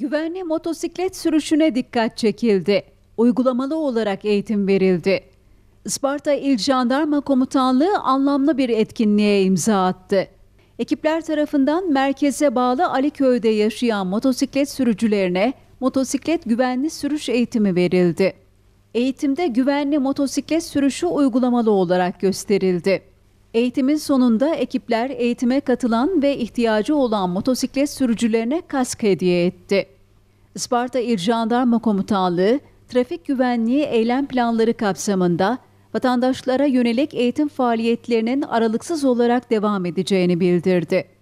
Güvenli motosiklet sürüşüne dikkat çekildi. Uygulamalı olarak eğitim verildi. Isparta İl Jandarma Komutanlığı anlamlı bir etkinliğe imza attı. Ekipler tarafından merkeze bağlı Aliköy'de yaşayan motosiklet sürücülerine motosiklet güvenli sürüş eğitimi verildi. Eğitimde güvenli motosiklet sürüşü uygulamalı olarak gösterildi. Eğitimin sonunda ekipler eğitime katılan ve ihtiyacı olan motosiklet sürücülerine kask hediye etti. Isparta İl Jandarma Komutanlığı, trafik güvenliği eylem planları kapsamında vatandaşlara yönelik eğitim faaliyetlerinin aralıksız olarak devam edeceğini bildirdi.